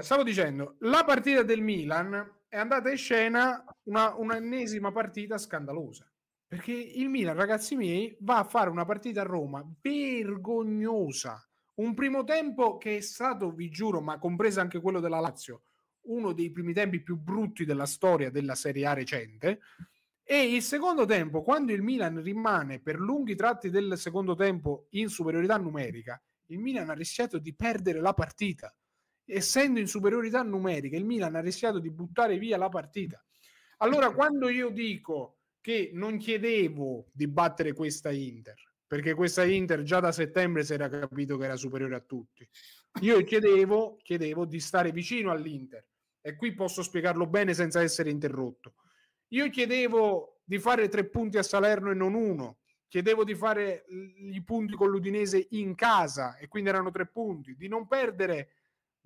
Stavo dicendo, la partita del Milan è andata in scena una, un'ennesima partita scandalosa. Perché il Milan, ragazzi miei, va a fare una partita a Roma vergognosa. Un primo tempo che è stato, vi giuro, ma compreso anche quello della Lazio, uno dei primi tempi più brutti della storia della Serie A recente. E il secondo tempo, quando il Milan rimane per lunghi tratti del secondo tempo in superiorità numerica, il Milan ha rischiato di perdere la partita essendo in superiorità numerica, il Milan ha rischiato di buttare via la partita. Allora, certo. quando io dico che non chiedevo di battere questa Inter, perché questa Inter già da settembre si era capito che era superiore a tutti, io chiedevo, chiedevo di stare vicino all'Inter e qui posso spiegarlo bene senza essere interrotto. Io chiedevo di fare tre punti a Salerno e non uno, chiedevo di fare i punti con l'Udinese in casa e quindi erano tre punti, di non perdere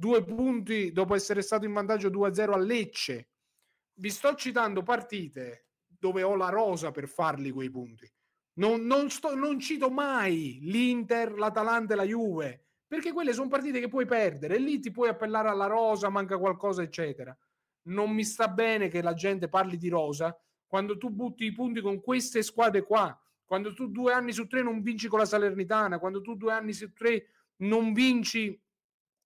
due punti dopo essere stato in vantaggio 2-0 a Lecce. Vi sto citando partite dove ho la rosa per farli quei punti. Non, non, sto, non cito mai l'Inter, l'Atalanta e la Juve, perché quelle sono partite che puoi perdere lì ti puoi appellare alla rosa, manca qualcosa, eccetera. Non mi sta bene che la gente parli di rosa quando tu butti i punti con queste squadre qua, quando tu due anni su tre non vinci con la Salernitana, quando tu due anni su tre non vinci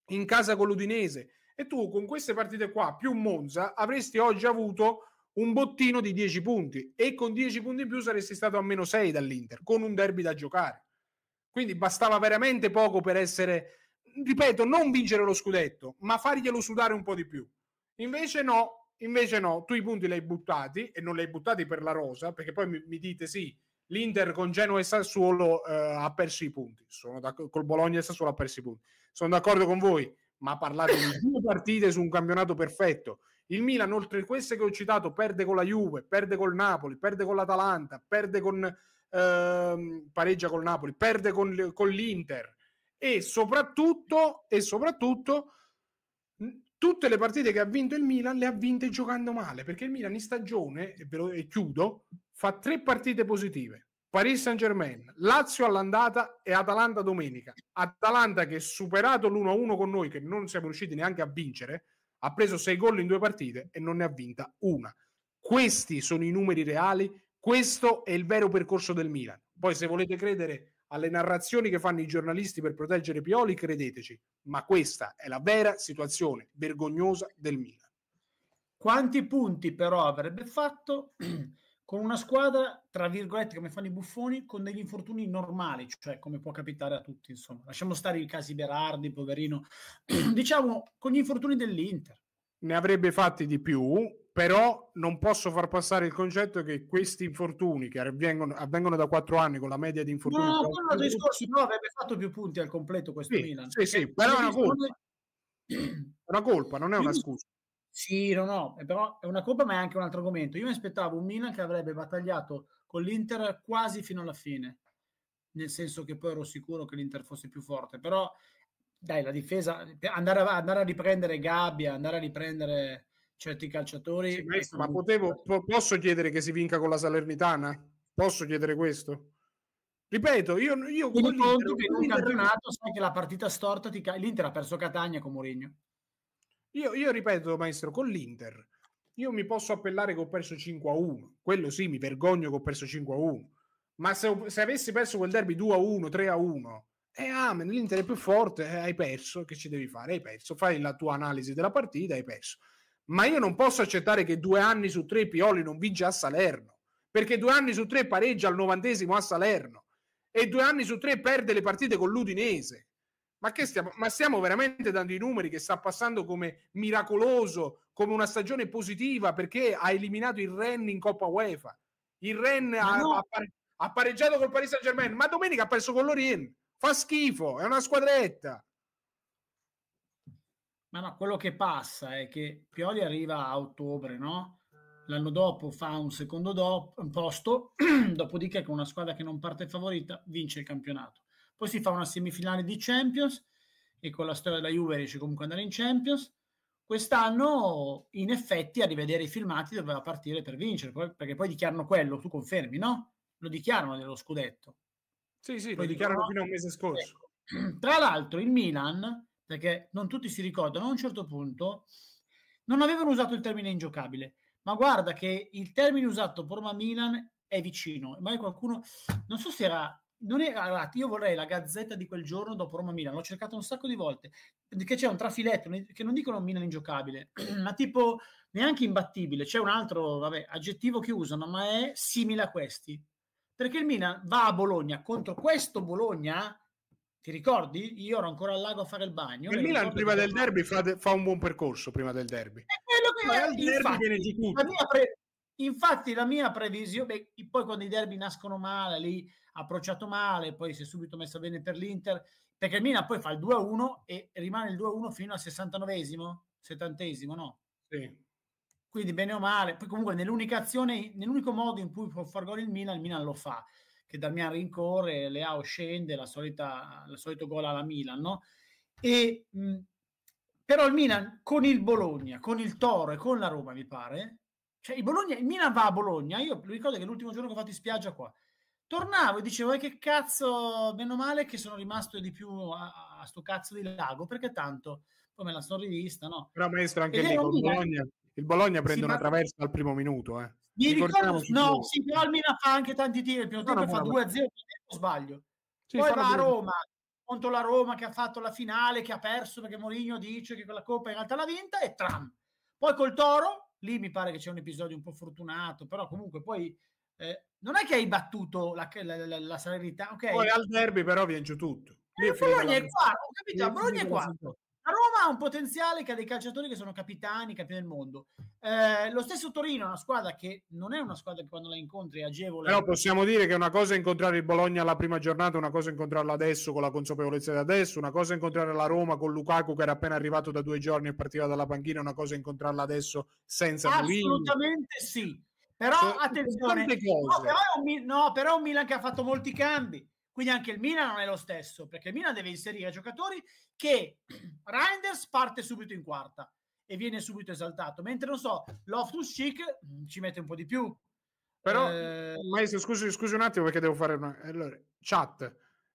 in casa con l'Udinese e tu con queste partite qua più Monza avresti oggi avuto un bottino di 10 punti e con 10 punti in più saresti stato a meno 6 dall'Inter con un derby da giocare. Quindi bastava veramente poco per essere, ripeto, non vincere lo scudetto, ma farglielo sudare un po' di più. Invece no, invece no, tu i punti li hai buttati e non li hai buttati per la rosa, perché poi mi, mi dite sì, l'Inter con Genoa e Sassuolo eh, ha perso i punti, sono d'accordo, col Bologna e Sassuolo ha perso i punti, sono d'accordo con voi, ma parlate di due partite su un campionato perfetto. Il Milan, oltre a queste che ho citato, perde con la Juve, perde col Napoli, perde con l'Atalanta, perde con... Ehm, pareggia col Napoli, perde con, con l'Inter e soprattutto, e soprattutto tutte le partite che ha vinto il Milan le ha vinte giocando male, perché il Milan in stagione, e, lo, e chiudo, fa tre partite positive. Paris Saint Germain, Lazio all'andata e Atalanta domenica. Atalanta che superato l'1-1 con noi, che non siamo riusciti neanche a vincere, ha preso sei gol in due partite e non ne ha vinta una. Questi sono i numeri reali, questo è il vero percorso del Milan. Poi se volete credere alle narrazioni che fanno i giornalisti per proteggere Pioli, credeteci, ma questa è la vera situazione vergognosa del Milan. Quanti punti però avrebbe fatto con una squadra, tra virgolette, come fanno i buffoni, con degli infortuni normali, cioè come può capitare a tutti, insomma. Lasciamo stare i casi Berardi, poverino, diciamo con gli infortuni dell'Inter. Ne avrebbe fatti di più, però non posso far passare il concetto che questi infortuni che avvengono, avvengono da quattro anni con la media di infortuni no, no, di... scorso no, avrebbe fatto più punti al completo questo sì, Milan sì, sì, però è una colpa una colpa, non è una scusa sì, no, no, eh, però è una colpa ma è anche un altro argomento io mi aspettavo un Milan che avrebbe battagliato con l'Inter quasi fino alla fine nel senso che poi ero sicuro che l'Inter fosse più forte però dai, la difesa andare a, andare a riprendere Gabbia andare a riprendere certi calciatori. Sì, maestro, ma potevo, po- posso chiedere che si vinca con la Salernitana? Posso chiedere questo? Ripeto, io, io con l'Inter, conto che in un campionato sai che la partita storta ti ca- l'Inter ha perso Catania con Mourinho. Io, io, ripeto, maestro, con l'Inter io mi posso appellare che ho perso 5 a 1. Quello sì, mi vergogno che ho perso 5 a 1. Ma se, se avessi perso quel derby 2 a 1, 3 a 1, e eh, amen, ah, l'Inter è più forte, eh, hai perso, che ci devi fare? Hai perso, fai la tua analisi della partita, hai perso ma io non posso accettare che due anni su tre Pioli non vince a Salerno, perché due anni su tre pareggia al novantesimo a Salerno e due anni su tre perde le partite con l'Udinese. Ma, che stiamo, ma stiamo veramente dando i numeri che sta passando come miracoloso, come una stagione positiva perché ha eliminato il Ren in Coppa UEFA. Il Ren no. ha, ha, pareggiato col Paris Saint Germain, ma domenica ha perso con l'Orient. Fa schifo, è una squadretta. Ma, no, quello che passa è che Pioli arriva a ottobre, no? L'anno dopo fa un secondo do- un posto, dopodiché con una squadra che non parte favorita vince il campionato. Poi si fa una semifinale di Champions e con la storia della Juve riesce comunque ad andare in Champions quest'anno in effetti a rivedere i filmati doveva partire per vincere perché poi dichiarano quello, tu confermi no? lo dichiarano dello scudetto sì sì, poi lo dichiarano dicono... fino a un mese scorso ecco. tra l'altro il Milan perché non tutti si ricordano, a un certo punto non avevano usato il termine ingiocabile, ma guarda che il termine usato per Milan è vicino, ma è qualcuno, non so se era non è, allora, io vorrei la gazzetta di quel giorno dopo Roma Milan, l'ho cercato un sacco di volte, che c'è un trafiletto che non dicono Milan ingiocabile, ma tipo neanche imbattibile, c'è un altro vabbè, aggettivo che usano, ma è simile a questi. Perché il Milan va a Bologna contro questo Bologna ti ricordi? Io ero ancora al lago a fare il bagno. Il Milan prima del derby fa, fa, un buon percorso prima del derby. Ma il derby infatti, viene di tutto. La infatti la mia previsione, beh, poi quando i derby nascono male, lì ha approcciato male, poi si è subito messo bene per l'Inter, perché il Milan poi fa il 2-1 e rimane il 2-1 fino al 69esimo, 70esimo, no? Sì. Quindi bene o male, poi comunque nell'unica azione, nell'unico modo in cui può far gol il Milan, il Milan lo fa che Damian rincorre, Leao scende, la solita, il solito gol alla Milan, no? E, mh, però il Milan con il Bologna, con il Toro e con la Roma, mi pare, cioè il, Bologna, il Milan va a Bologna, io ricordo che l'ultimo giorno che ho fatto in spiaggia qua, tornavo e dicevo, eh, che cazzo, meno male che sono rimasto di più a, a sto cazzo di lago, perché tanto come la sono rivista, no? Però maestro, anche lì con Bologna, il Bologna prende sì, una ma... traversa al primo minuto, eh. Mi ricordo, no, sì, però Almina fa anche tanti tiri, il primo tempo fa 2-0, sbaglio. Sì, Poi va a Roma, contro la Roma che ha fatto la finale, che ha perso perché Mourinho dice che quella coppa in realtà l'ha vinta e tram. Poi col Toro, lì mi pare che c'è un episodio un po' fortunato, però comunque poi eh, non è che hai battuto la, la, la, la serenità, ok? Poi al derby però viene giù tutto. Eh, Bologna è quarto, capito? Bologna è quarto. La Roma ha un potenziale che ha dei calciatori che sono capitani, campioni del mondo. Eh, lo stesso Torino è una squadra che non è una squadra che quando la incontri è agevole. Però possiamo dire che una cosa è incontrare il Bologna alla prima giornata, una cosa è incontrarla adesso con la consapevolezza di adesso, una cosa è incontrare la Roma con Lukaku che era appena arrivato da due giorni e partiva dalla panchina, una cosa è incontrarla adesso senza Assolutamente Mourinho. sì. Però cioè, attenzione, no però, un, no, però un Milan che ha fatto molti cambi quindi anche il Milan non è lo stesso, perché il Milan deve inserire giocatori che Reinders parte subito in quarta e viene subito esaltato, mentre non so, Loftus Chic mm, ci mette un po' di più. Però, eh... maestro, scusi, scusi un attimo perché devo fare una... Allora, chat.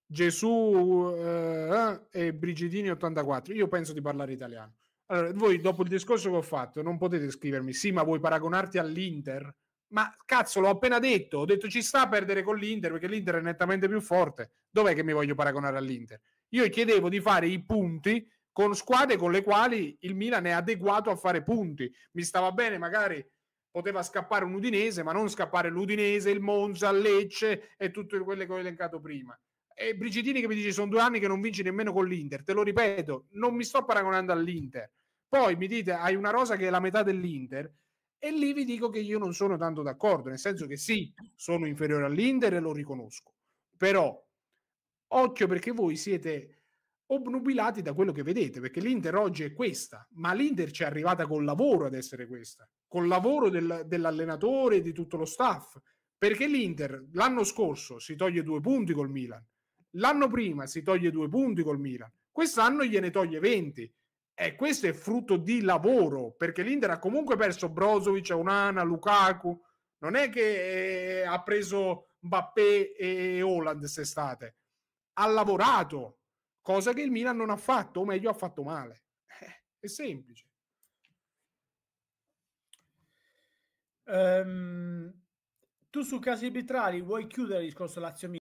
Gesù eh, eh e Brigidini 84. Io penso di parlare italiano. Allora, voi dopo il discorso che ho fatto non potete scrivermi, sì, ma vuoi paragonarti all'Inter? Ma cazzo, l'ho appena detto. Ho detto ci sta a perdere con l'Inter perché l'Inter è nettamente più forte. Dov'è che mi voglio paragonare all'Inter? Io chiedevo di fare i punti con squadre con le quali il Milan è adeguato a fare punti. Mi stava bene, magari poteva scappare un Udinese, ma non scappare l'Udinese, il Monza, Lecce e tutte quelle che ho elencato prima. E Brigidini che mi dice sono due anni che non vinci nemmeno con l'Inter. Te lo ripeto, non mi sto paragonando all'Inter. Poi mi dite hai una rosa che è la metà dell'Inter e lì vi dico che io non sono tanto d'accordo, nel senso che sì, sono inferiore all'Inter e lo riconosco, però occhio perché voi siete obnubilati da quello che vedete, perché l'Inter oggi è questa, ma l'Inter ci è arrivata col lavoro ad essere questa, col lavoro del, dell'allenatore e di tutto lo staff, perché l'Inter l'anno scorso si toglie due punti col Milan, l'anno prima si toglie due punti col Milan, quest'anno gliene toglie 20 eh, questo è frutto di lavoro perché l'Inter ha comunque perso Brozovic, Unana, Lukaku non è che eh, ha preso Mbappé e Holland quest'estate ha lavorato cosa che il Milan non ha fatto o meglio ha fatto male eh, è semplice um, tu su casi arbitrari vuoi chiudere il discorso Lazio